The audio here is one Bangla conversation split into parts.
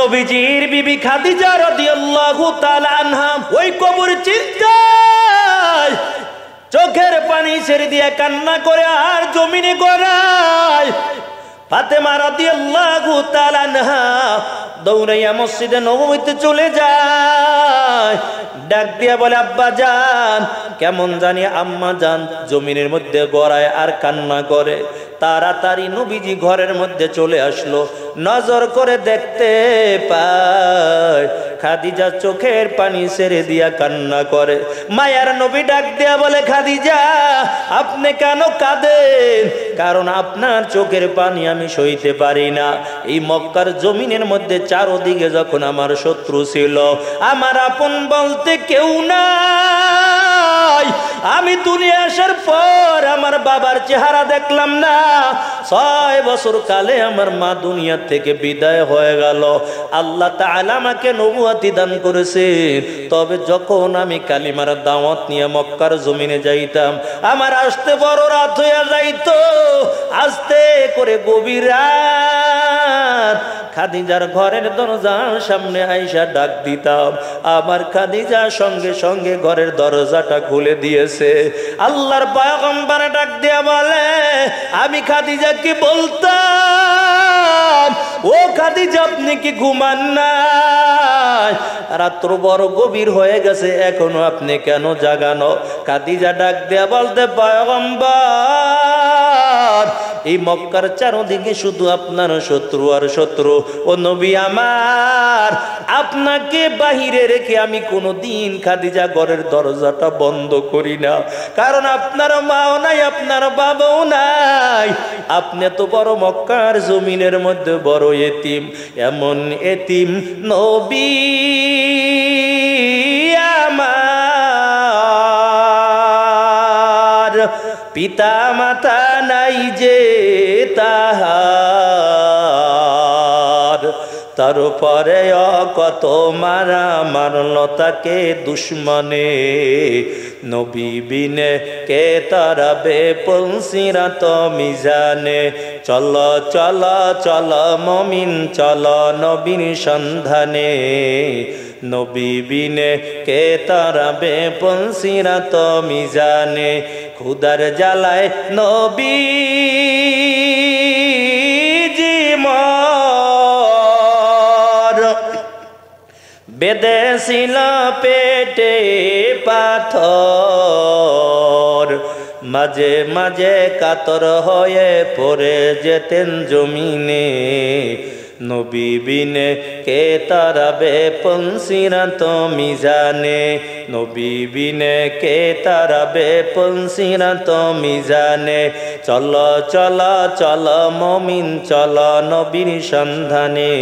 নবীজির বিবি খাদিজা রাদিয়াল্লাহু তাআলা আনহা ওই কবর চিন্তায় চোখের পানি ছেড়ে দিয়ে কান্না করে আর জমিনে গড়ায় ফাতেমা রাদিয়াল্লাহু তাআলা আনহা দৌড়াইয়া মসজিদে নবমীতে চলে যায় ডাক দিয়া বলে আব্বা যান কেমন জানি আম্মা যান জমিনের মধ্যে গড়ায় আর কান্না করে তাড়াতাড়ি নবীজি ঘরের মধ্যে চলে আসলো নজর করে দেখতে পায় খাদিজা চোখের পানি সেরে দিয়া কান্না করে মায়ার নবী ডাক দেয়া বলে খাদিজা আপনি কেন কাঁদেন কারণ আপনার চোখের পানি আমি সইতে পারি না এই মক্কার জমিনের মধ্যে চারোদিকে যখন আমার শত্রু ছিল আমার আপন বলতে কেউ নাই আমি তুলে আসার পর আমার বাবার চেহারা দেখলাম না ছয় বছর কালে আমার মা দুনিয়া থেকে বিদায় হয়ে গেল আল্লাহ আমাকে নবুয়াতি দান করেছে তবে যখন আমি কালিমার দাওয়াত নিয়ে মক্কার জমিনে যাইতাম আমার আসতে বড় রাত হইয়া যাইতো আসতে করে গভীর খাদিজার ঘরের দরজার সামনে আইসা ডাক দিতাম আমার খাদিজা সঙ্গে সঙ্গে ঘরের দরজাটা খুলে দিয়েছে আল্লাহর পায়গম্বারে ডাক দিয়া বলে আমি খাদিজাকে বলতাম ও খাদিজা আপনি কি ঘুমান না রাত্র বড় গভীর হয়ে গেছে এখনো আপনি কেন জাগানো খাদিজা ডাক দেয়া বলতে পায়গম্বার এই মক্কার চারোদিকে শুধু আপনার শত্রু আর শত্রু ও নবী আমার আপনাকে বাহিরে রেখে আমি কোনো দিন খাদিজা ঘরের দরজাটা বন্ধ করি না কারণ আপনার মাও নাই আপনার বাবাও নাই আপনি তো বড় মক্কার জমিনের মধ্যে বড় এতিম এমন এতিম নবী পিতা মাতা নাই যে তাহার তার কত মারা মারল তাকে দুশ্মনে নবী বিনে কে তারাবে পৌঁছিরাত মিজানে চল চল চল মমিন চল নবীন সন্ধানে নবী বিনে কে তারাবে পৌঁছিরাত মিজানে খুদার জ্বালায় নবী বেদেশিল পেটে পাথর মাঝে মাঝে কাতর হয়ে পরে যেতেন জমিনে নবী বিনে কে তারাবে পংসিরা তো মিজানে নবী বিনে কে তারাবে পলসিরা তুমি জানে চল চল চল মমিন চল নবীর সন্ধানে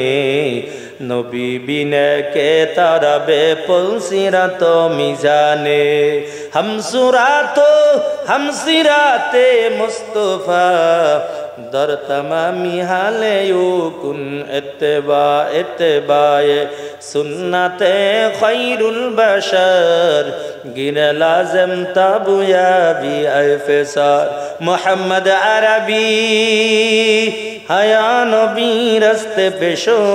নবী বিনে কে তারাবে পলসিরা তুমি জানে হামসুরা তো হাম মুস্তফা در تمامی حال یو کن اتباع اتباع سنت خیر البشر گیر لازم تابو یا بی ایفسار محمد عربی حیا نبی رست پیشوا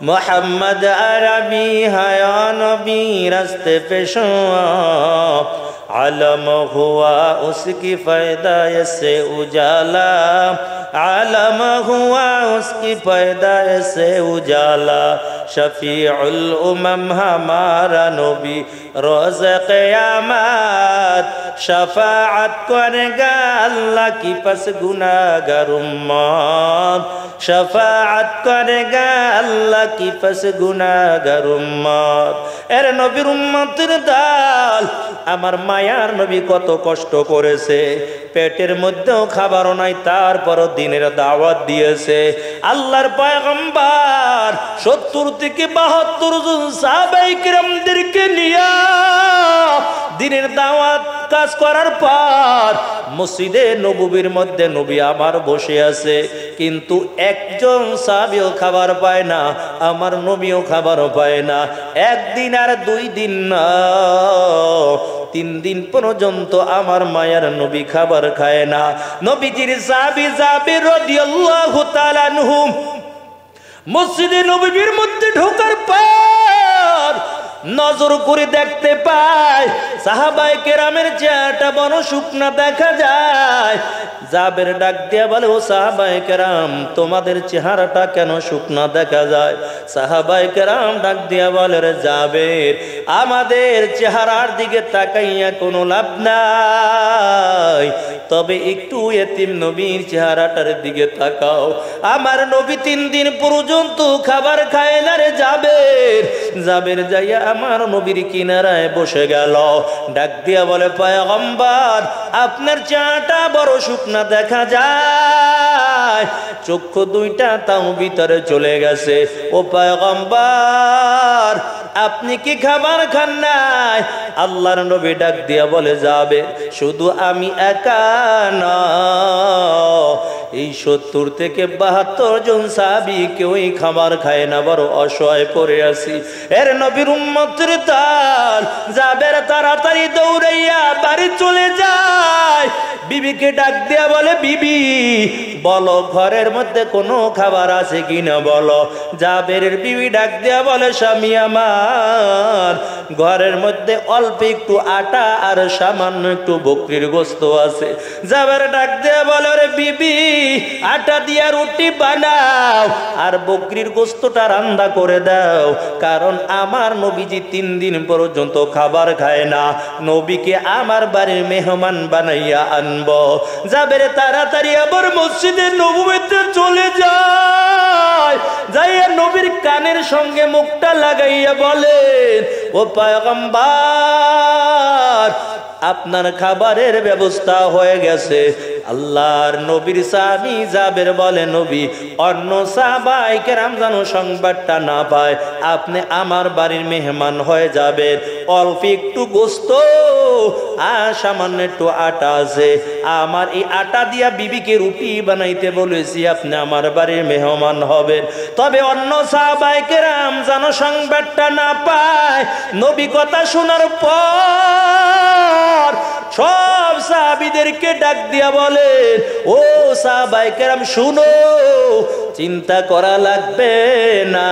محمد عربی حیا نبی رست پیشوا عالم ہوا اس کی پائدائی سے اجالا عالم ہوا اس کی پائدائی سے اجالا শফিউল উমম হামারা নবী রোজ কেয়ামত শফাআত করেগা আল্লাহ কি পাস গুনাগার উম্মত শফাআত করেগা আল্লাহ কি পাস গুনাগার উম্মত এর নবীর উম্মতের দল আমার মায়ার নবী কত কষ্ট করেছে পেটের মধ্যেও খাবারও নাই তারপরও দিনের দাওয়াত দিয়েছে আল্লাহর পায়গম্বার সত্তর থেকে বাহাত্তর জন সাবাইকরামদেরকে নিয়ে দিনের দাওয়াত কাজ করার পর মসজিদে নবীর মধ্যে নবী আমার বসে আছে কিন্তু একজন সাবিও খাবার পায় না আমার নবীও খাবারও পায় না একদিন আর দুই দিন না তিন দিন পর্যন্ত আমার মায়ার নবী খাবার খাবার খায় না নবীজির সাহাবি জাবির রাদিয়াল্লাহু তাআলা আনহু মসজিদে নববীর মধ্যে ঢোকার পর নজর করে দেখতে পায় সাহাবায়ে কেরামের চেহারাটা বড় শুকনা দেখা যায় জাবের ডাক দিয়া বলে ও সাহাবাই কেরাম তোমাদের চেহারাটা কেন শুকনা দেখা যায় সাহাবাই কেরাম ডাক দিয়া বলে রে যাবের আমাদের চেহারার দিকে তাকাইয়া কোনো লাভ নাই তবে একটু এতিম নবীর চেহারাটার দিকে তাকাও আমার নবী তিন দিন পর্যন্ত খাবার খায় না রে যাবের যাবের যাইয়া আমার নবীর কিনারায় বসে গেল ডাক দিয়া বলে পায়গম্বার আপনার চাটা বড় শুকনো স্বপ্ন দেখা যায় চক্ষু দুইটা তাও ভিতরে চলে গেছে ও পায়গম্বার আপনি কি খাবার খান নাই আল্লাহর নবী ডাক দিয়া বলে যাবে শুধু আমি একা নয় এই সত্তর থেকে বাহাত্তর জন সাবি কেউই খাবার খায় না বড় অসহায় পড়ে আসি এর নবীর উম্মতের তাল যাবের তাড়াতাড়ি দৌড়াইয়া বাড়ি চলে যায় বিবিকে ডাক দেয়া বলে বিবি বলো ঘরের মধ্যে কোনো খাবার আছে কিনা বলো যাবের বিবি ডাক দেয়া বলে স্বামী আমার ঘরের মধ্যে অল্প একটু আটা আর সামান্য একটু বকরির গোস্ত আছে যাবের ডাক দেয়া বলে রে বিবি আটা দিয়া রুটি বানাও আর বকরির গোস্তটা রান্দা করে দাও কারণ আমার নবীজি তিন দিন পর্যন্ত খাবার খায় না নবীকে আমার বাড়ির মেহমান বানাইয়া আনব যাবের তাড়াতাড়ি আবার মসজিদে নবমীতে চলে যায় যাইয়া নবীর কানের সঙ্গে মুখটা লাগাইয়া বলেন ও পায়গম্বার আপনার খাবারের ব্যবস্থা হয়ে গেছে আল্লাহর নবীর সাহাবি যাবে বলে নবী অন্য সাহাবাইকে যেন সংবাদটা না পায় আপনি আমার বাড়ির মেহমান হয়ে যাবেন অল্প একটু গোস্ত আর সামান্য একটু আটা আছে আমার এই আটা দিয়া বিবিকে রুটি বানাইতে বলেছি আপনি আমার বাড়ির মেহমান হবেন তবে অন্য কেরাম যেন সংবাদটা না পায় নবী কথা শোনার পর পর সব সাহাবিদেরকে ডাক দিয়া বলেন ও সাহাবাইকেরাম শুনো চিন্তা করা লাগবে না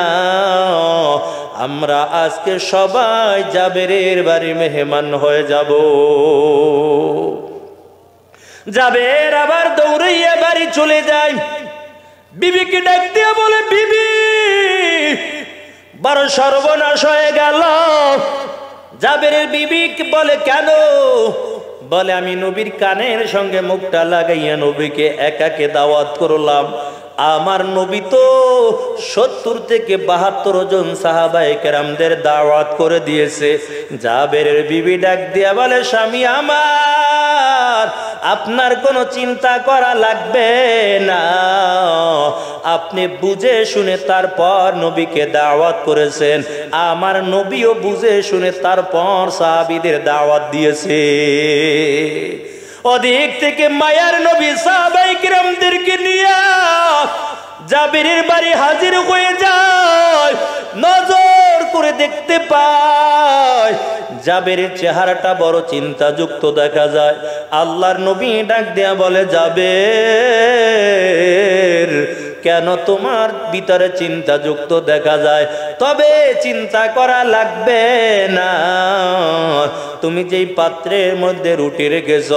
আমরা আজকে সবাই জাবেরের বাড়ি মেহমান হয়ে যাব জাবের আবার দৌড়াইয়া বাড়ি চলে যায় বিবিকে ডাক দিয়া বলে বিবি বারো সর্বনাশ হয়ে গেল জাবেরের বিবি বলে কেন বলে আমি নবীর কানের সঙ্গে মুখটা লাগাইয়া নবীকে একাকে দাওয়াত করলাম আমার নবী তো সত্তর থেকে বাহাত্তর জন সাহাবাই কেরামদের দাওয়াত করে দিয়েছে জাবেরের বিবি ডাক দিয়া বলে স্বামী আমার আপনার কোনো চিন্তা করা লাগবে না আপনি বুঝে শুনে তারপর নবীকে দাওয়াত করেছেন আমার নবীও বুঝে শুনে তারপর সাহাবিদের দাওয়াত দিয়েছে অধিক থেকে মায়ার নবী সাহাবাই কিরামদেরকে নিয়ে জাবিরের বাড়ি হাজির হয়ে যায় নজর করে দেখতে পায় জাবেরের চেহারাটা বড় চিন্তাযুক্ত দেখা যায় আল্লাহর নবী ডাক দেয়া বলে যাবে কেন তোমার ভিতরে চিন্তা যুক্ত দেখা যায় তবে চিন্তা করা লাগবে না তুমি যেই পাত্রের মধ্যে রুটি রেখেছ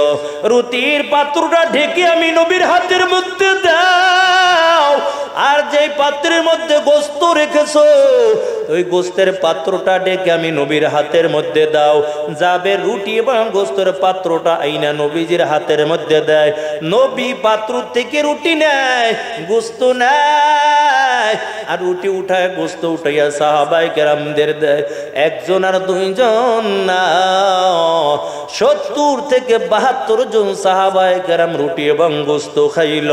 রুটির পাত্রটা ঢেকে আমি নবীর হাতের মধ্যে দাও আর যেই পাত্রের মধ্যে গোস্ত রেখেছ ওই গোস্তের পাত্রটা ডেকে আমি নবীর হাতের মধ্যে দাও যাবে রুটি এবং গোস্তের পাত্রটা আইনা নবীজির হাতের মধ্যে দেয় নবী পাত্র থেকে রুটি নেয় গোস্ত নেয় দেয় আর উঠি উঠায় গোস্ত উঠাইয়া সাহাবাই কেরামদের দেয় একজন আর দুইজন না সত্তর থেকে বাহাত্তর জন সাহাবাই কেরাম রুটি এবং গোস্ত খাইল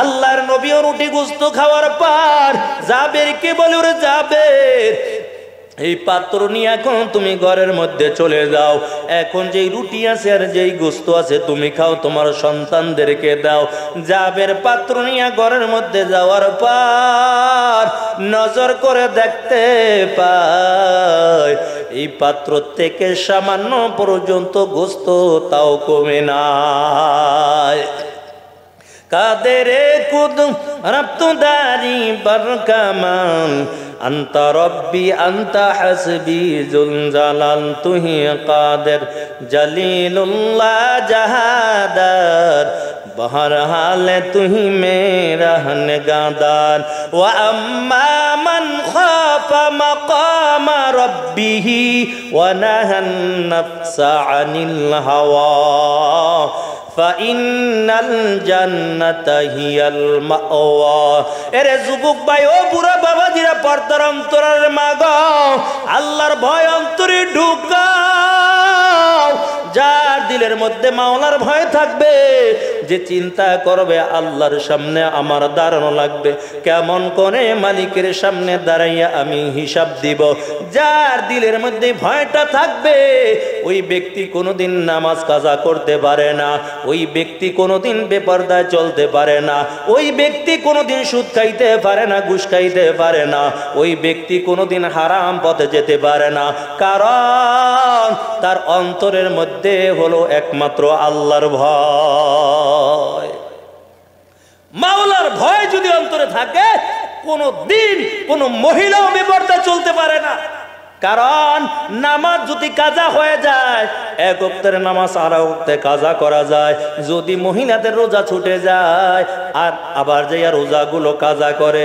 আল্লাহর নবীও রুটি গোস্ত খাওয়ার পর যাবের কে বলে ওরে যাবের এই পাত্র নিয়ে এখন তুমি ঘরের মধ্যে চলে যাও এখন যেই রুটি আছে আর যেই গোস্ত আছে তুমি খাও তোমার সন্তানদেরকে দাও জাবের পাত্র নিয়ে ঘরের মধ্যে যাওয়ার পর নজর করে দেখতে পায় এই পাত্র থেকে সামান্য পর্যন্ত গোস্ত তাও কমে নাই কাদের কুদম রপ্তদারি বর কামান أنت ربي أنت حسبي ذو تهي قادر جليل الله جهادر بہر حال تہی میرا نگادار و من خاف مقام ربه ونهى النفس عن الهوى এরে যুবক ভাই ও বুড়া বাবাজিরা পর্দার অন্তরের মাগ আল্লাহর ভয় অন্তরে ঢুক যার দিলের মধ্যে মাওলার ভয় থাকবে যে চিন্তা করবে আল্লাহর সামনে আমার দাঁড়ানো লাগবে কেমন করে মালিকের সামনে দাঁড়াইয়া আমি হিসাব দিব যার দিলের মধ্যে ভয়টা থাকবে ওই ব্যক্তি কোনোদিন নামাজ কাজা করতে পারে না ওই ব্যক্তি কোনোদিন বেপর্দায় চলতে পারে না ওই ব্যক্তি কোনোদিন সুদ খাইতে পারে না ঘুষ খাইতে পারে না ওই ব্যক্তি কোনোদিন হারাম পথে যেতে পারে না কারণ তার অন্তরের মধ্যে হলো একমাত্র আল্লাহর ভয় মাওলার ভয় যদি অন্তরে থাকে কোনো দিন কোনো মহিলাও বেপারদায় চলতে পারে না কারণ নামাজ যদি কাজা হয়ে যায় এক অক্তের নামাজ আর অক্তে কাজা করা যায় যদি মহিলাদের রোজা ছুটে যায় আর আবার যে রোজাগুলো কাজা করে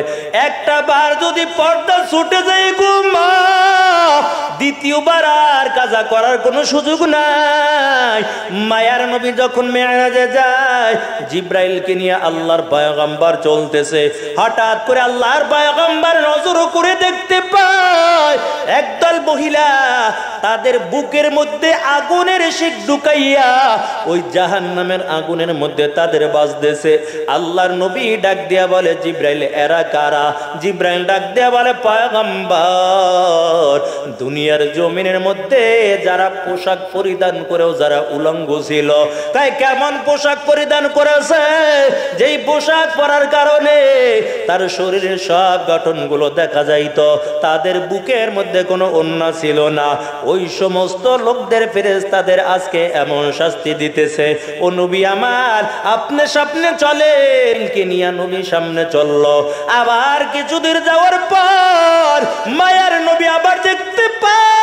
একটা বার যদি পর্দা ছুটে যায় গুমা দ্বিতীয়বার আর কাজা করার কোনো সুযোগ নাই মায়ার নবী যখন মেয়াজে যায় জিব্রাইলকে নিয়ে আল্লাহর পায়গম্বার চলতেছে হঠাৎ করে আল্লাহর পায়গম্বার নজর করে দেখতে পায় একদল মহিলা তাদের বুকের মধ্যে আগুন আগুনের শিখ ঢুকাইয়া ওই জাহান নামের আগুনের মধ্যে তাদের বাজতেছে আল্লাহর নবী ডাক দিয়া বলে জিব্রাইল এরা কারা জিব্রাইল ডাক দিয়া বলে পয়গম্বর দুনিয়ার জমিনের মধ্যে যারা পোশাক পরিধান করেও যারা উলঙ্গ ছিল তাই কেমন পোশাক পরিধান করেছে যেই পোশাক পরার কারণে তার শরীরের সব গঠন গুলো দেখা যাইত তাদের বুকের মধ্যে কোনো অন্যা ছিল না ওই সমস্ত লোকদের ফেরেস তাদের আজকে এমন শাস্তি দিতেছে ও নবী আমার আপনি সামনে চলেন কেনিয়া নবী সামনে চলল আবার কিছু দূর যাওয়ার পর মায়ার নবী আবার দেখতে পায়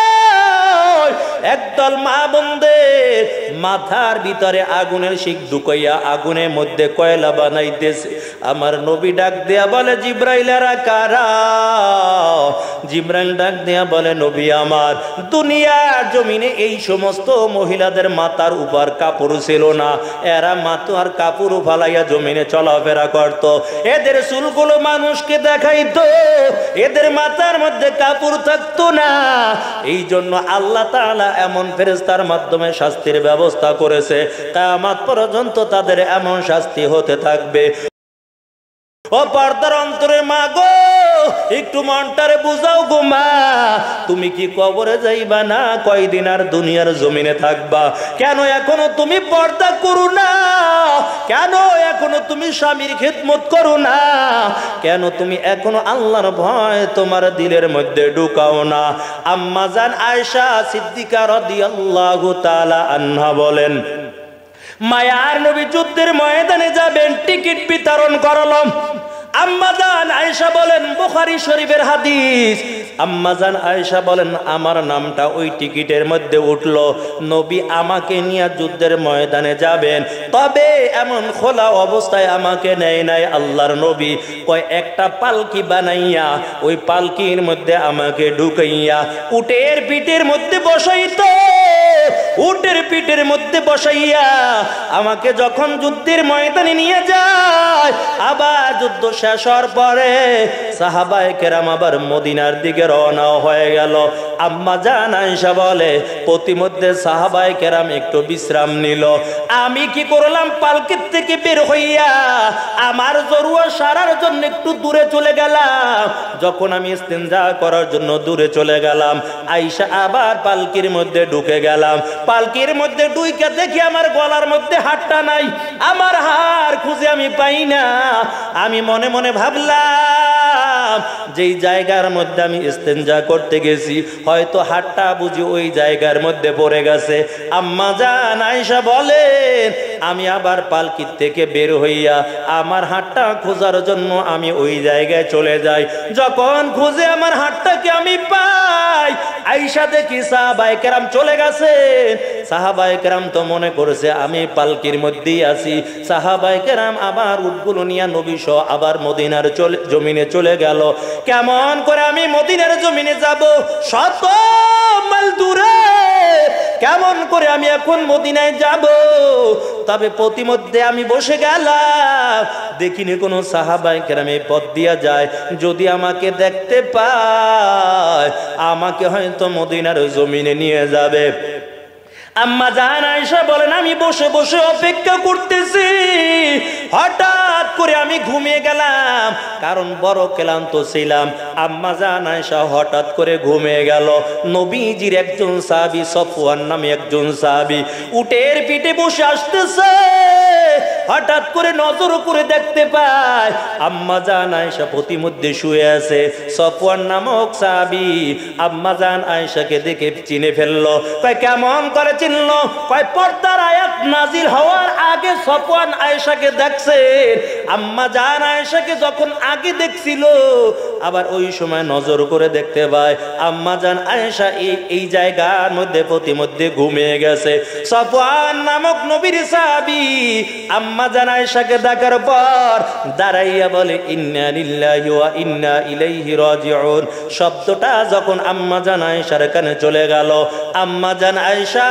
একদল মা বন্ধের মাথার ভিতরে আগুনের শিখ ঢুকাইয়া আগুনের মধ্যে কয়লা বানাইতেছে আমার নবী ডাক দেয়া বলে জিব্রাইলারা কারা জিব্রাইল ডাক দেয়া বলে নবী আমার দুনিয়া জমিনে এই সমস্ত মহিলাদের মাথার উপর কাপড় ছিল না এরা মাতার কাপড় ফালাইয়া জমিনে চলাফেরা করত এদের চুলগুলো মানুষকে দেখাইতো এদের মাথার মধ্যে কাপড় থাকতো না এই জন্য আল্লাহ তাআলা আল্লাহ এমন ফেরেস্তার মাধ্যমে শাস্তির ব্যবস্থা করেছে কায়ামাত পর্যন্ত তাদের এমন শাস্তি হতে থাকবে ও পর্দার অন্তরে মা গো একটু মনটারে বুঝাও গো মা তুমি কি কবরে যাইবা না কয়দিন আর দুনিয়ার জমিনে থাকবা কেন এখনো তুমি পর্দা করো না কেন এখনো তুমি স্বামীর খেদমত করো না কেন তুমি এখনো আল্লাহর ভয় তোমার দিলের মধ্যে ঢুকাও না আম্মাজান আয়সা সিদ্দিকার দি আল্লাহ তালা আন্না বলেন মায়ার নবী যুদ্ধের ময়দানে যাবেন টিকিট বিতরণ করলাম আম্মাজান আয়েশা বলেন বুখারি শরীফের হাদিস আম্মাজান আয়েশা বলেন আমার নামটা ওই টিকিটের মধ্যে উঠল নবী আমাকে নিয়ে যুদ্ধের ময়দানে যাবেন তবে এমন খোলা অবস্থায় আমাকে নেয় নাই আল্লাহর নবী কয় একটা পালকি বানাইয়া ওই পালকির মধ্যে আমাকে ঢুকাইয়া উটের পিঠের মধ্যে বসাইতো উটের পিঠের মধ্যে বসাইয়া আমাকে যখন যুদ্ধের ময়দানে নিয়ে যায় আবার যুদ্ধ শেষ হওয়ার পরে সাহাবায় কেরাম আবার মদিনার দিকে রওনা হয়ে গেল আম্মা জান আয়সা বলে প্রতিমধ্যে সাহাবাই কেরাম একটু বিশ্রাম নিল আমি কি করলাম পালকির থেকে বের হইয়া আমার জরুয়া সারার জন্য একটু দূরে চলে গেলাম যখন আমি ইস্তেঞ্জা করার জন্য দূরে চলে গেলাম আইসা আবার পালকির মধ্যে ঢুকে গেলাম পালকির মধ্যে ডুইকে দেখি আমার গলার মধ্যে হাটটা নাই আমার হার খুঁজে আমি পাই না আমি মনে মনে ভাবলাম যেই জায়গার মধ্যে আমি ইস্তেঞ্জা করতে গেছি হয়তো হাটটা বুঝি ওই জায়গার মধ্যে পড়ে গেছে আম্মা জান আয়সা বলেন আমি আবার পালকির থেকে বের হইয়া আমার হাটটা খোঁজার জন্য আমি ওই জায়গায় চলে যাই যখন খুঁজে আমার হাটটাকে আমি পাই আইসা দেখি সাহাবাই চলে গেছে সাহাবাই তো মনে করেছে আমি পালকির মধ্যেই আছি সাহাবাই আবার উঠগুলো নিয়ে নবী সহ আবার মদিনার চলে জমিনে চলে গেল কেমন করে আমি মদিনার জমিনে যাব শত মাইল দূরে কেমন করে আমি এখন মদিনায় যাব তবে প্রতিমধ্যে আমি বসে গেলাম দেখিনি কোনো সাহাবাই কেরামে পথ দিয়া যায় যদি আমাকে দেখতে পায় আমাকে হয়তো মদিনার জমিনে নিয়ে যাবে আম্মা জান আয়সা বলেন আমি বসে বসে অপেক্ষা করতেছি হঠাৎ করে আমি ঘুমিয়ে গেলাম কারণ বড় ক্লান্ত ছিলাম আম্মা জান আয়সা হঠাৎ করে ঘুমিয়ে গেল নবীজির একজন সাহাবি সফওয়ান নামে একজন সাহাবি উটের পিঠে বসে আসতেছে হঠাৎ করে নজর করে দেখতে পায় আম্মা জান আয়সা প্রতিমধ্যে শুয়ে আছে সফওয়ান নামক সাবি আম্মা জান আয়সাকে দেখে চিনে ফেললো কয় কেমন করে চিনল কয় পর্দার আয়াত নাজিল হওয়ার আগে সফওয়ান আয়সাকে দেখছে আম্মা জান আয়সাকে যখন আগে দেখছিল আবার ওই সময় নজর করে দেখতে পায় আম্মা জান আয়সা এই এই জায়গার মধ্যে প্রতিমধ্যে ঘুমিয়ে গেছে সফওয়ান নামক নবীর সাবি আম্মা আম্মা জান আয়েশাকে ডাকার পর দাঁড়াইয়া বলে ইন্না লিল্লাহি ওয়া ইন্না ইলাইহি রাজিউন শব্দটা যখন আম্মা জান আয়েশার কানে চলে গেল আম্মা জান আয়েশা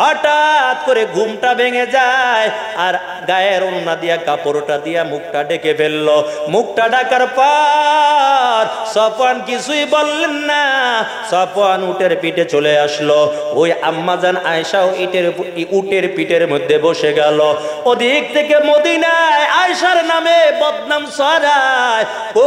হঠাৎ করে ঘুমটা ভেঙে যায় আর গায়ের ওড়না দিয়া কাপড়টা দিয়া মুখটা ডেকে ফেললো মুখটা ডাকার পর সপন কিছুই বললেন না সপন উটের পিঠে চলে আসলো ওই আম্মাজান আয়সাও ইটের উটের পিঠের মধ্যে বসে গেল ওদিক থেকে মদিনায় আয়সার নামে বদনাম সরায় ও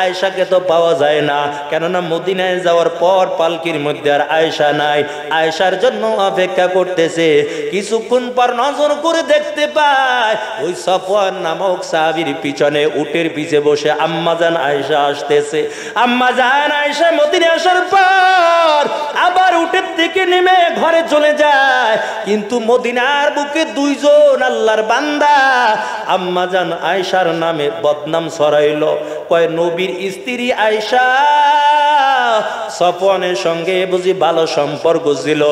আয়সাকে তো পাওয়া যায় না কেননা মদিনায় যাওয়ার পর পালকির মধ্যে আর আয়সা নাই আয়সার জন্য অপেক্ষা করতেছে কিছুক্ষণ পর নজর করে দেখতে পায় ওই সফর নামক সাহাবির পিছনে উটের পিছে বসে আম্মাজান আয়সা আসতেছে আম্মা জান আয়েশা মদিনে আসার পর আবার উটের থেকে নেমে ঘরে চলে যায় কিন্তু মদিনার বুকে দুইজন আল্লাহর বান্দা আম্মা যান আয়সার নামে বদনাম সরাইল কয় নবীর স্ত্রী আয়সা সপনের সঙ্গে বুঝি ভালো সম্পর্ক ছিল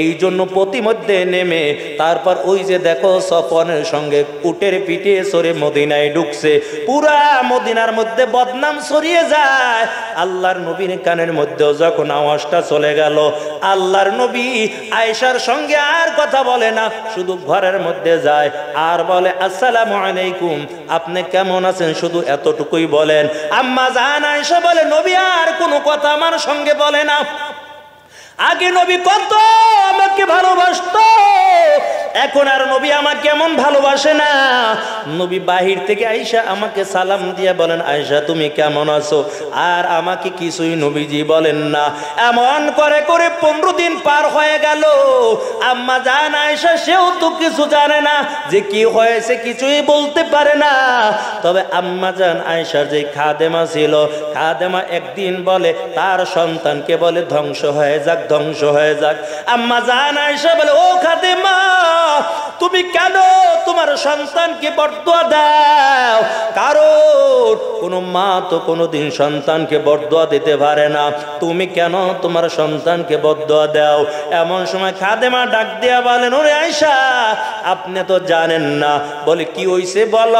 এই জন্য প্রতিমধ্যে নেমে তারপর ওই যে দেখো সপনের সঙ্গে কুটের পিঠে সরে মদিনায় ঢুকছে পুরা মদিনার মধ্যে বদনাম সরি ছড়িয়ে যায় আল্লাহর নবীর কানের মধ্যেও যখন আওয়াজটা চলে গেল আল্লাহর নবী আয়েশার সঙ্গে আর কথা বলে না শুধু ঘরের মধ্যে যায় আর বলে আসসালামু আলাইকুম আপনি কেমন আছেন শুধু এতটুকুই বলেন আম্মা জান আয়েশা বলে নবী আর কোনো কথা আমার সঙ্গে বলে না আগে নবী কত আমাকে ভালোবাসত এখন আর নবী আমাকে এমন ভালোবাসে না নবী বাহির থেকে আয়সা আমাকে সালাম দিয়ে বলেন আয়সা তুমি কেমন আছো আর আমাকে কিছুই নবীজি বলেন না এমন করে করে পনেরো দিন পার হয়ে গেল আম্মা জান আয়সা সেও তো কিছু জানে না যে কি হয়েছে কিছুই বলতে পারে না তবে আম্মা জান আয়সার যে খাদেমা ছিল খাদেমা একদিন বলে তার সন্তানকে বলে ধ্বংস হয়ে যাক ধ্বংস হয়ে যাক আম্মা জান আয়সা বলে ও খাদিমা তুমি কেন তোমার সন্তানকে বরদোয়া দাও কারণ কোনো মা তো কোনো দিন সন্তানকে বরদোয়া দিতে পারে না তুমি কেন তোমার সন্তানকে বরদোয়া দাও এমন সময় খাদেমা ডাক দিয়া বলেন ওরে আয়সা আপনি তো জানেন না বলে কি হইছে বল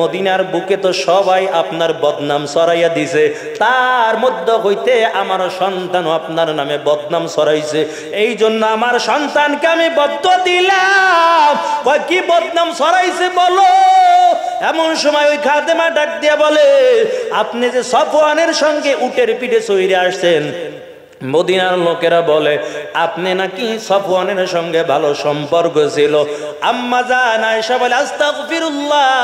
মদিনার বুকে তো সবাই আপনার বদনাম সরাইয়া দিছে তার মধ্য হইতে আমার সন্তান সন্তানও আপনার নামে বদনাম সরাইছে এই জন্য আমার সন্তানকে আমি বদ্ধ দিলাম কি বদনাম সরাইছে বলো এমন সময় ওই খাদেমা ডাক দিয়া বলে আপনি যে সফওয়ানের সঙ্গে উটের পিঠে সইরে আসছেন মদিনার লোকেরা বলে আপনি নাকি সফওয়ানের সঙ্গে ভালো সম্পর্ক ছিল আম্মা জান আয়েশা বলে আস্তাগফিরুল্লাহ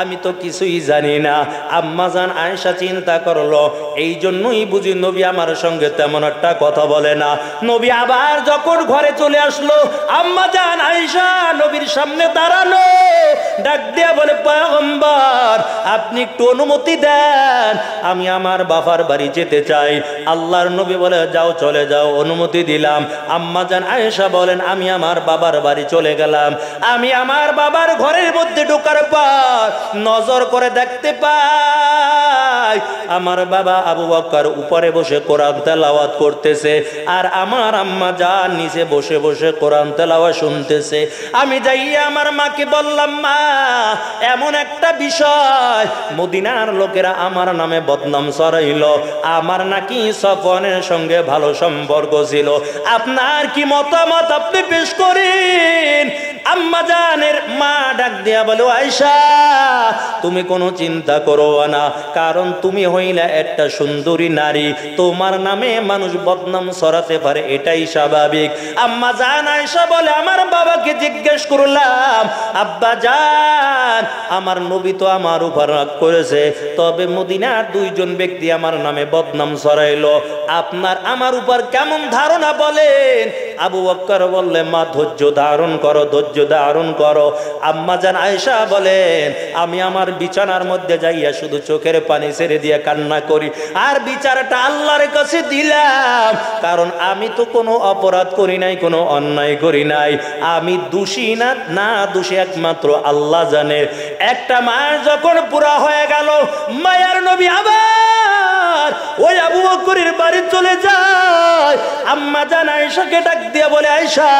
আমি তো কিছুই জানি না আম্মা জান আয়েশা চিন্তা করলো এই জন্যই বুঝি নবী আমার সঙ্গে তেমন একটা কথা বলে না নবী আবার যখন ঘরে চলে আসলো আম্মা জান আয়েশা নবীর সামনে দাঁড়ালো ডাক দেয়া বলে পয়গম্বর আপনি একটু অনুমতি দেন আমি আমার বাবার বাড়ি যেতে চাই আল্লাহর নবী বলে যাও চলে যাও অনুমতি দিলাম আম্মা যান আয়েশা বলেন আমি আমার বাবার বাড়ি চলে গেলাম আমি আমার বাবার ঘরের মধ্যে ঢুকার পর নজর করে দেখতে পাই আমার বাবা আবু বক্কর উপরে বসে কোরআন তেলাওয়াত করতেছে আর আমার আম্মা যান নিচে বসে বসে কোরআন তেলাওয়াত শুনতেছে আমি যাই আমার মাকে বললাম মা এমন একটা বিষয় মদিনার লোকেরা আমার নামে বদনাম সরাইল আমার নাকি সফনের সঙ্গে ভালো সম্পর্ক ছিল আপনার কি মতামত আপনি পেশ করেন আম্মা জানের মা ডাক দিয়া বলো আয়সা তুমি কোনো চিন্তা করো না কারণ তুমি হইলে একটা সুন্দরী নারী তোমার নামে মানুষ বদনাম সরাতে পারে এটাই স্বাভাবিক আম্মা জান আয়সা বলে আমার বাবাকে জিজ্ঞেস করলাম আব্বা জান আমার নবী তো আমার উপর রাগ করেছে তবে মদিনার দুইজন ব্যক্তি আমার নামে বদনাম সরাইল আপনার আমার উপর কেমন ধারণা বলেন আবু বক্কর বললেন মা ধৈর্য ধারণ করো ধৈর্য ধারণ করো আম্মা যান আয়সা বলেন আমি আমার বিছানার মধ্যে যাইয়া শুধু চোখের পানি ছেড়ে দিয়ে কান্না করি আর বিচারটা আল্লাহর কাছে দিলাম কারণ আমি তো কোনো অপরাধ করি নাই কোনো অন্যায় করি নাই আমি দোষী না না দোষী একমাত্র আল্লাহ জানে একটা মায়ের যখন পুরা হয়ে গেল মায়ের নবী আবার বকর ওই আবু বকরের বাড়ি চলে যায় আম্মা জান আয়েশাকে ডাক দিয়ে বলে আয়সা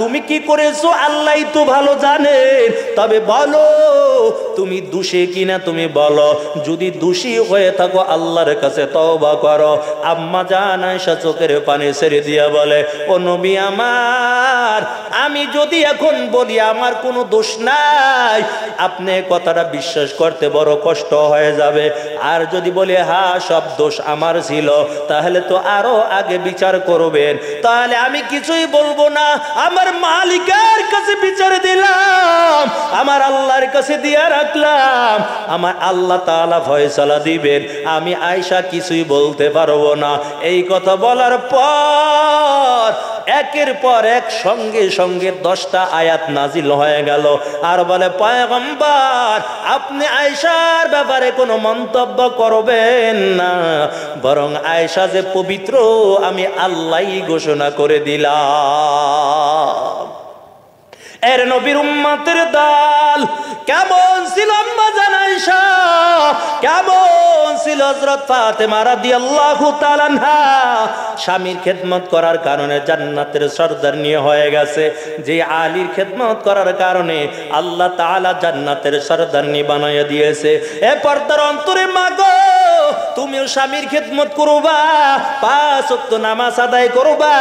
তুমি কি করেছো আল্লাহই তো ভালো জানেন তবে বলো তুমি দোষী কিনা তুমি বলো যদি দোষী হয়ে থাকো আল্লাহর কাছে তওবা করো আম্মা জান আয়েশা চোখের পানি ছেড়ে দিয়া বলে ও নবী আমার আমি যদি এখন বলি আমার কোনো দোষ নাই আপনি কথাটা বিশ্বাস করতে বড় কষ্ট হয়ে যাবে আর যদি বলি হা হ্যাঁ, সব দোষ আমার ছিল তাহলে তো আরো আগে বিচার করবেন তাহলে আমি কিছুই বলবো না আমার মালিকের কাছে বিচার দিলাম আমার আল্লাহর কাছে দিয়ে রাখলাম আমার আল্লাহ তালা ফয়সালা দিবেন আমি আয়সা কিছুই বলতে পারবো না এই কথা বলার পর একের পর এক সঙ্গে সঙ্গে দশটা আয়াত নাজিল হয়ে গেল আর বলে পয়গম্বার আপনি আয়সার ব্যাপারে কোনো মন্তব্য করবেন না বরং আয়সা যে পবিত্র আমি আল্লাহ ঘোষণা করে দিলাম এর নবীর উম্মাতের দল কেমন ছিল আম্মা জানাইশা কেমন ছিল হযরত ফাতেমা রাদিয়াল্লাহু তাআলাহা স্বামীর খেদমত করার কারণে জান্নাতের সর্দার নিয়ে হয়ে গেছে যে আলীর খেদমত করার কারণে আল্লাহ তাআলা জান্নাতের নিয়ে বানাইয়া দিয়েছে এ পর্দার অন্তরে মাগো তুমিও স্বামীর খেদমত করবা পাঁচ নামাজ আদায় করবা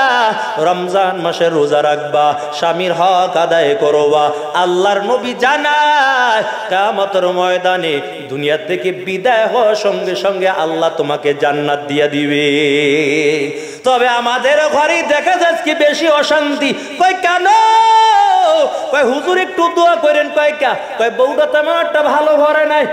রমজান মাসে রোজা রাখবা স্বামীর হক আদায় করবা আল্লাহর নবী জানায় কামতর ময়দানে দুনিয়া থেকে বিদায় হওয়ার সঙ্গে সঙ্গে আল্লাহ তোমাকে জান্নাত দিয়ে দিবে তবে আমাদের ঘরে দেখা যাচ্ছে কি বেশি অশান্তি কই কেন কয় হুজুর একটু দোয়া করেন কয় কা কয় বউটা তেমন একটা ভালো ঘরে নাই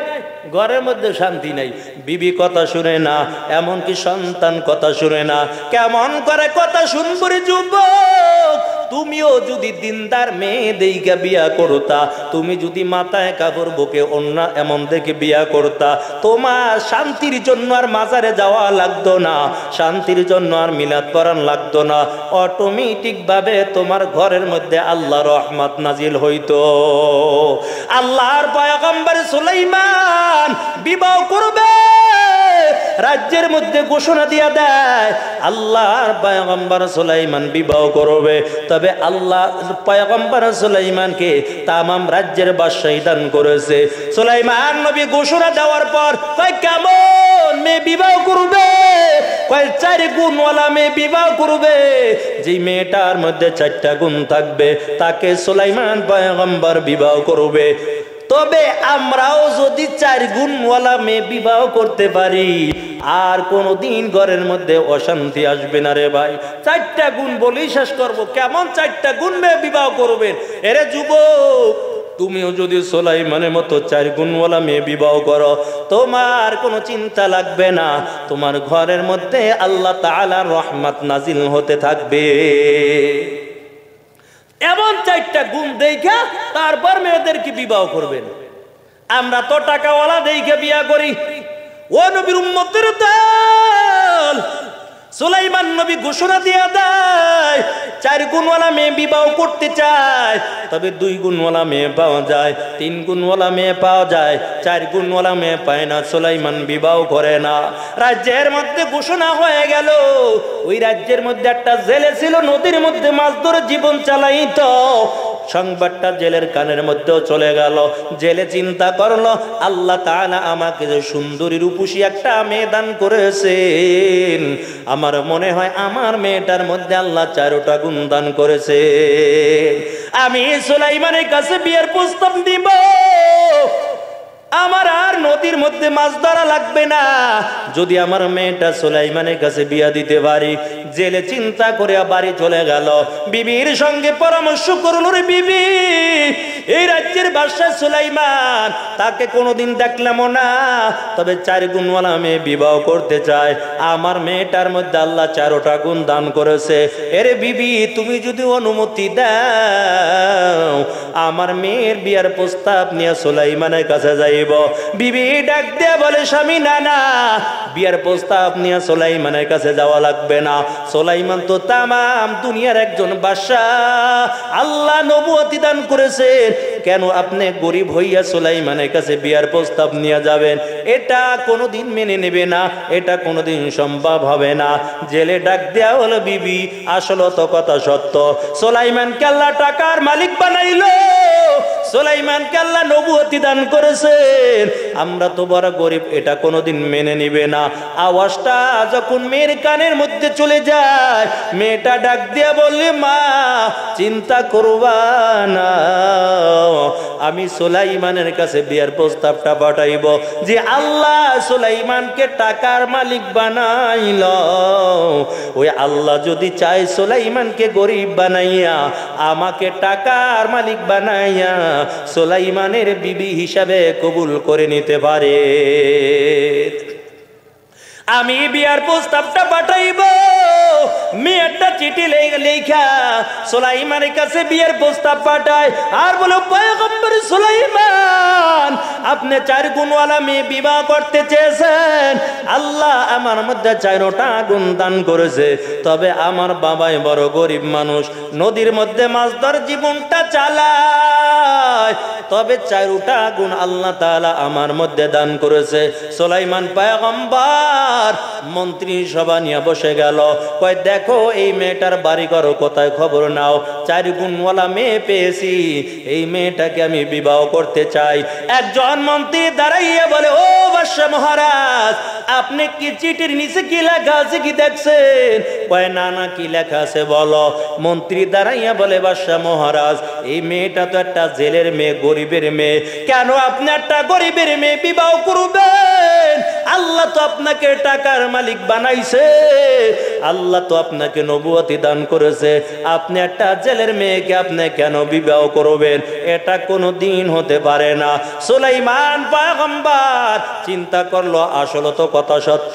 ঘরের মধ্যে শান্তি নাই বিবি কথা শুনে না এমনকি সন্তান কথা শুনে না কেমন করে কথা শুনবি যুবক তুমিও যদি দিনদার মেয়ে দেইকা বিয়া করতা তুমি যদি মাথায় কাপড় বুকে অন্য এমন দেখে বিয়া করতা তোমার শান্তির জন্য আর মাজারে যাওয়া লাগতো না শান্তির জন্য আর মিলাদ পরান লাগতো না অটোমেটিকভাবে তোমার ঘরের মধ্যে আল্লাহ রহমত নাজিল হইত আল্লাহর পয়গম্বর সুলাইমান বিবাহ করবে রাজ্যের মধ্যে ঘোষণা দিয়া দেয় আল্লাহ পায়গম্বর সুলাইমান বিবাহ করবে তবে আল্লাহ পায়গম্বর সুলাইমানকে তামাম রাজ্যের বাদশাহী দান করেছে সুলাইমান নবী ঘোষণা দেওয়ার পর কয় কেমন মেয়ে বিবাহ করবে কয় চারি গুণওয়ালা মেয়ে বিবাহ করবে যে মেয়েটার মধ্যে চারটা গুণ থাকবে তাকে সুলাইমান পায়গম্বর বিবাহ করবে তবে আমরাও যদি চার গুণওয়ালা মেয়ে বিবাহ করতে পারি আর কোনো দিন ঘরের মধ্যে অশান্তি আসবে না রে ভাই চারটা গুণ বলেই শেষ করব কেমন চারটা গুণ মেয়ে বিবাহ করবেন এরে যুবক তুমিও যদি মানে মতো চার গুণওয়ালা মেয়ে বিবাহ করো তোমার কোনো চিন্তা লাগবে না তোমার ঘরের মধ্যে আল্লাহ তালার রহমাত নাজিল হতে থাকবে এমন চারটা গুণ দেখে তারপর মেয়েদেরকে বিবাহ করবেন আমরা তো টাকাওয়ালা দেখে বিয়া করি ও নবীর উম্মতের তো সুলাইমান নবী ঘোষণা দিয়া দেয় চার গুণওয়ালা মেয়ে বিবাহ করতে চায় তবে দুই গুণওয়ালা মেয়ে পাওয়া যায় তিন গুণওয়ালা মেয়ে পাওয়া যায় চার গুণওয়ালা মেয়ে পায় না সুলাইমান বিবাহ করে না রাজ্যের মধ্যে ঘোষণা হয়ে গেল ওই রাজ্যের মধ্যে একটা জেলে ছিল নদীর মধ্যে মাছ ধরে জীবন চালাইত সংবাদটা জেলের কানের মধ্যেও চলে গেল জেলে চিন্তা করলো আল্লাহ তাআলা আমাকে যে সুন্দরী রূপসী একটা মেয়ে দান করেছেন আমার মনে হয় আমার মেয়েটার মধ্যে আল্লাহ চারোটা গুণ দান করেছে আমি সুলাইমানের কাছে বিয়ের প্রস্তাব দিব আমার আর নদীর মধ্যে মাছ ধরা লাগবে না যদি আমার মেয়েটা সোলাইমানের কাছে বিয়া দিতে পারি জেলে চিন্তা করে বাড়ি চলে গেল বিবির সঙ্গে পরামর্শ করল রে বিবি এই রাজ্যের বাদশাহ সোলাইমান তাকে কোনোদিন দেখলাম না তবে চার গুণওয়ালা মেয়ে বিবাহ করতে চায় আমার মেয়েটার মধ্যে আল্লাহ চারোটা গুণ দান করেছে এরে বিবি তুমি যদি অনুমতি দাও আমার মেয়ের বিয়ার প্রস্তাব নিয়ে সোলাইমানের কাছে যাই দেব বিবি ডাক দিয়ে বলে স্বামী না বিয়ার প্রস্তাব নিয়ে সোলাইমানের কাছে যাওয়া লাগবে না সোলাইমান তো তামাম দুনিয়ার একজন বাসা আল্লাহ নবুয়তি দান করেছেন কেন আপনি গরিব হইয়া সোলাইমানের কাছে বিয়ার প্রস্তাব নিয়ে যাবেন এটা কোনোদিন মেনে নেবে না এটা কোনোদিন সম্ভব হবে না জেলে ডাক দেওয়া হলো বিবি আসলে তো কথা সত্য সোলাইমান কেল্লা টাকার মালিক বানাইলো সোলাইমানকে আল্লাহ নবুয়তি দান করেছেন আমরা তো বড় গরিব এটা কোনোদিন মেনে নিবে না আওয়াজটা যখন মেয়ের কানের মধ্যে চলে যায় মেয়েটা ডাক দিয়া বললে মা চিন্তা করবা না আমি সোলাইমানের কাছে বিয়ার প্রস্তাবটা পাঠাইব যে আল্লাহ সোলাইমানকে টাকার মালিক বানাইল ওই আল্লাহ যদি চায় সোলাইমানকে গরিব বানাইয়া আমাকে টাকার মালিক বানাইয়া সোলাইমানের বিবি হিসাবে কবুল করে নিতে পারে আমি বিয়ার প্রস্তাবটা পাঠাইব মেয়ে একটা চিঠি লেখা সুলাইমানের কাছে বিয়ের প্রস্তাব পাঠায় আর বলো পয়গম্বর সুলাইমান আপনি চার গুণওয়ালা মেয়ে বিবাহ করতে চেয়েছেন আল্লাহ আমার মধ্যে চারোটা আগুন দান করেছে তবে আমার বাবাই বড় গরিব মানুষ নদীর মধ্যে মাছ ধর জীবনটা চালায় তবে চারোটা আগুন আল্লাহ তাআলা আমার মধ্যে দান করেছে সুলাইমান পয়গম্বর মন্ত্রী সভা নিয়ে বসে গেল কয় দেখ দেখো এই মেয়েটার বাড়ি বাড়িঘর কোথায় খবর নাও চার গুণওয়ালা মেয়ে পেয়েছি এই মেয়েটাকে আমি বিবাহ করতে চাই একজন মন্ত্রী দাঁড়াইয়া বলে ও বাদশাহ মহারাজ আপনি কি চিঠির নিচে কি লেখা আছে কি দেখছেন কয় না না কি লেখা আছে বলো মন্ত্রী দাঁড়াইয়া বলে বাসা মহারাজ এই মেয়েটা তো একটা জেলের মেয়ে গরিবের মেয়ে কেন আপনি একটা গরিবের মেয়ে বিবাহ করবেন আল্লাহ তো আপনাকে টাকার মালিক বানাইছে আল্লাহ তো আপনাকে নবুয়তি দান করেছে আপনি একটা জেলের মেয়েকে আপনি কেন বিবাহ করবেন এটা কোনো দিন হতে পারে না সুলাইমান পাগম্বার চিন্তা করলো আসল তো কথা সত্য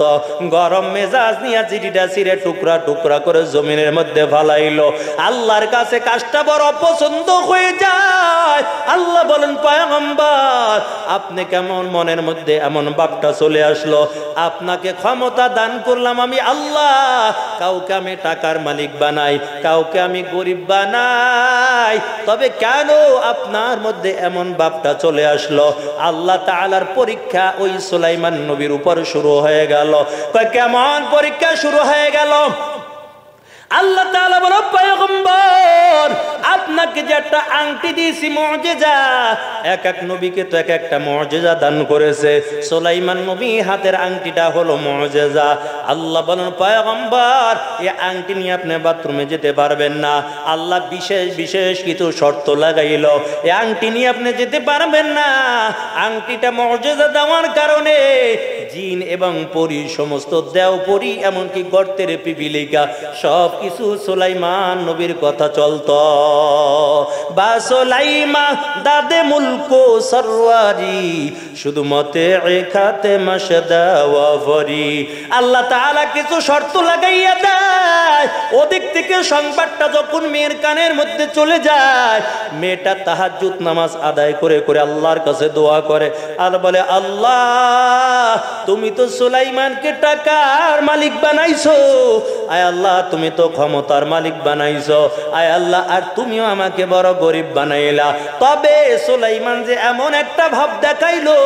গরম মেজাজ নিয়ে চিঠিটা ছিঁড়ে টুকরা টুকরা করে জমিনের মধ্যে ফালাইলো আল্লাহর কাছে কাজটা বড় অপছন্দ হয়ে যায় আল্লাহ বলেন পায়গম্বার আপনি কেমন মনের মধ্যে এমন বাপটা চলে আস আসলো আপনাকে ক্ষমতা দান করলাম আমি আল্লাহ কাউকে আমি টাকার মালিক বানাই কাউকে আমি গরিব বানাই তবে কেন আপনার মধ্যে এমন বাপটা চলে আসলো আল্লাহ তালার পরীক্ষা ওই সোলাইমান নবীর উপর শুরু হয়ে গেল কেমন পরীক্ষা শুরু হয়ে গেল আল্লাহ তাআলা বলো পয়গম্বর আপনাকে যে একটা আংটি দিয়েছি মুজিজা এক এক নবীকে তো এক একটা মুজিজা দান করেছে সুলাইমান নবী হাতের আংটিটা হলো মুজিজা আল্লাহ বলেন পয়গম্বর এই আংটি নিয়ে আপনি বাথরুমে যেতে পারবেন না আল্লাহ বিশেষ বিশেষ কিছু শর্ত লাগাইল এই আংটি নিয়ে আপনি যেতে পারবেন না আংটিটা মুজিজা দেওয়ার কারণে জিন এবং পরী সমস্ত দেও পরি এমনকি গর্তের পিপিলিকা সব কিছু সোলাইমান নবীর কথা চলত বা সোলাইমা দাদে মুলকো সরি শুধু মতে এখাতে মাসে দেওয়া ভরি আল্লাহ তাহলে কিছু শর্ত লাগাইয়া দেয় ওদিক থেকে সংবাদটা যখন মেয়ের কানের মধ্যে চলে যায় মেয়েটা তাহাজুত নামাজ আদায় করে করে আল্লাহর কাছে দোয়া করে আর বলে আল্লাহ তুমি তো সুলাইমানকে টাকার মালিক বানাইছো আয় আল্লাহ তুমি তো ক্ষমতার মালিক বানাইছো আয় আল্লাহ আর তুমিও আমাকে বড় গরিব বানাইলা তবে সুলাইমান যে এমন একটা ভাব দেখাইলো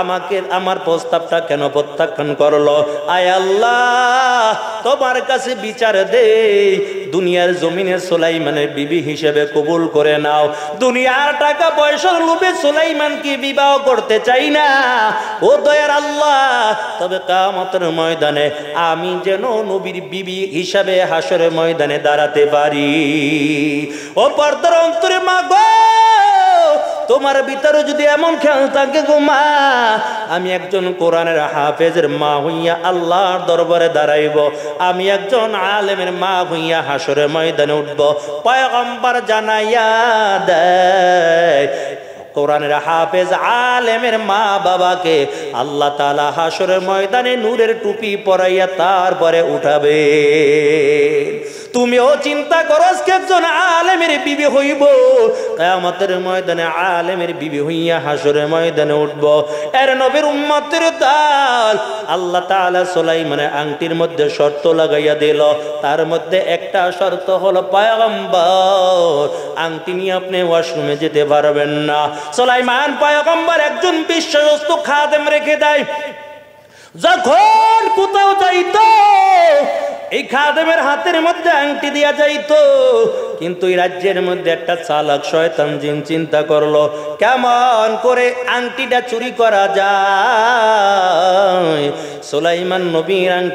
আমাকে আমার প্রস্তাবটা কেন প্রত্যাখ্যান করলো আয় আল্লাহ তোমার কাছে বিচার দে দুনিয়ার জমিনে সোলাইমানের বিবি হিসেবে কবুল করে নাও দুনিয়ার টাকা পয়সার লোভে সোলাইমানকে বিবাহ করতে চাই না ও দয়ার আল্লাহ তবে কামতের ময়দানে আমি যেন নবীর বিবি হিসাবে হাসরের ময়দানে দাঁড়াতে পারি ও পর্দার অন্তরে মা গো তোমার ভিতরে যদি এমন খেয়াল থাকে গো মা আমি একজন কোরআনের হাফেজের মা হইয়া আল্লাহর দরবারে দাঁড়াইব আমি একজন আলেমের মা হইয়া হাসরে ময়দানে উঠব পয়গম্বর জানাইয়া দেয় কোরআনের হাফেজ আলেমের মা বাবাকে আল্লাহ তালা হাসরের ময়দানে নূরের টুপি পরাইয়া তারপরে উঠাবে তুমিও চিন্তা করো একজন আলেমের বিবি হইব কেয়ামতের ময়দানে আলেমের বিবি হইয়া হাসরের ময়দানে উঠব এর নবীর উম্মতের তাল আল্লাহ তাআলা সুলাইমানের আংটির মধ্যে শর্ত লাগাইয়া দিল তার মধ্যে একটা শর্ত হলো পায়গম্বর আংটি নিয়ে আপনি ওয়াশরুমে যেতে পারবেন না সুলাইমান পায়গম্বর একজন বিশ্বস্ত খাদেম রেখে দেয় যখন কোথাও যাইতো এই খাদেমের হাতের মধ্যে আংটি দেওয়া যাইতো কিন্তু এই রাজ্যের মধ্যে একটা চালাক শয়তান জিন চিন্তা করলো কেমন করে আংটিটা চুরি করা যায় সোলাইমান নবীর আংটি